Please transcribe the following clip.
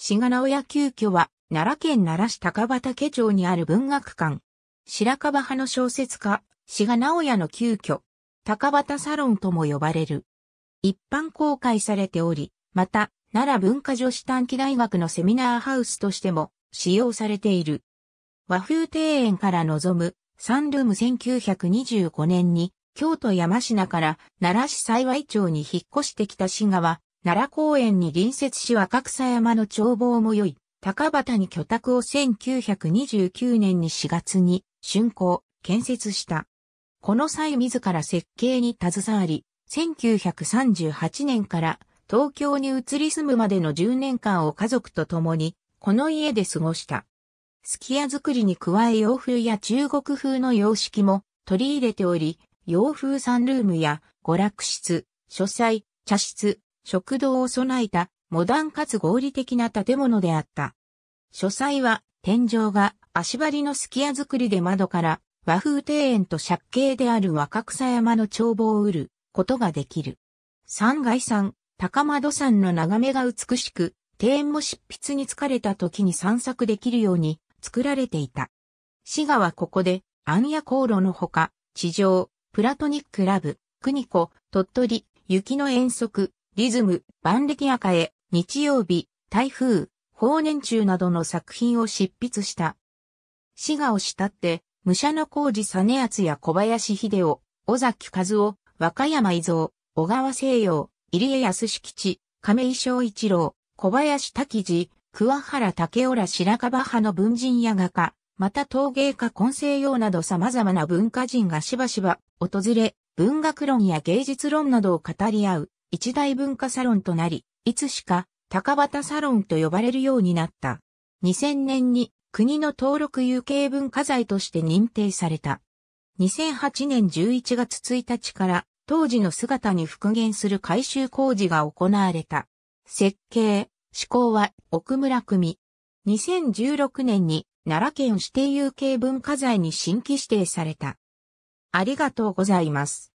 志賀直哉旧居は、奈良県奈良市高畑町にある文学館。白樺派の小説家、志賀直哉の旧居、高畑サロンとも呼ばれる。一般公開されており、また、奈良文化女子短期大学のセミナーハウスとしても使用されている。和風庭園から望むサンルーム1925年に京都山品から奈良市幸町に引っ越してきた滋賀は奈良公園に隣接し若草山の眺望も良い、高畑に居宅を1929年に4月に竣工、建設した。この際自ら設計に携わり、1938年から東京に移り住むまでの10年間を家族と共に、この家で過ごした。すき家作りに加え洋風や中国風の様式も取り入れており、洋風サンルームや娯楽室、書斎、茶室、食堂を備えたモダンかつ合理的な建物であった。書斎は天井が足張りのすき家造りで窓から和風庭園と借景である若草山の眺望を得ることができる。三階山、高窓山の眺めが美しく、庭園も執筆に疲れた時に散策できるように作られていた。滋賀はここで、暗夜航路のほか、地上、プラトニックラブ、国子、鳥取、雪の遠足、リズム、万力赤へ、日曜日、台風、法年中などの作品を執筆した。滋賀を慕って、武者の工事実厚や小林秀夫、尾崎和夫、和歌山伊蔵、小川西洋、入江康地、亀井翔一郎、小林滝次、桑原竹浦白樺派の文人や画家、また陶芸家混性用など様々な文化人がしばしば訪れ、文学論や芸術論などを語り合う一大文化サロンとなり、いつしか高畑サロンと呼ばれるようになった。2000年に国の登録有形文化財として認定された。2008年11月1日から当時の姿に復元する改修工事が行われた。設計、施工は奥村組。2016年に奈良県指定有形文化財に新規指定された。ありがとうございます。